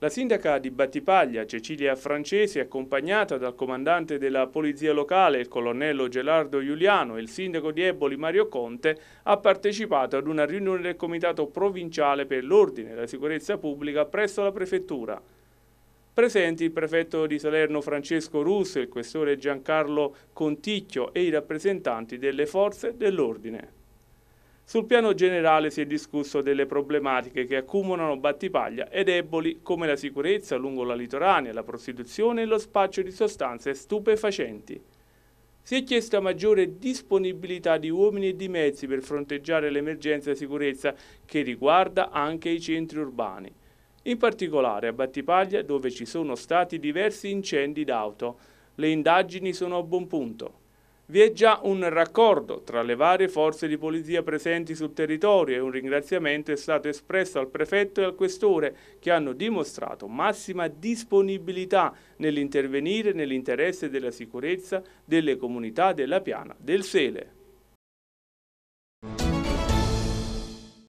La sindaca di Battipaglia, Cecilia Francesi, accompagnata dal comandante della polizia locale, il colonnello Gelardo Giuliano e il sindaco di Eboli Mario Conte, ha partecipato ad una riunione del Comitato Provinciale per l'Ordine e la Sicurezza Pubblica presso la Prefettura. Presenti il prefetto di Salerno Francesco Russo, il questore Giancarlo Conticchio e i rappresentanti delle forze dell'ordine. Sul piano generale si è discusso delle problematiche che accumulano battipaglia e deboli come la sicurezza lungo la litoranea, la prostituzione e lo spaccio di sostanze stupefacenti. Si è chiesta maggiore disponibilità di uomini e di mezzi per fronteggiare l'emergenza sicurezza che riguarda anche i centri urbani. In particolare a Battipaglia dove ci sono stati diversi incendi d'auto. Le indagini sono a buon punto. Vi è già un raccordo tra le varie forze di polizia presenti sul territorio e un ringraziamento è stato espresso al prefetto e al questore che hanno dimostrato massima disponibilità nell'intervenire nell'interesse della sicurezza delle comunità della piana del Sele.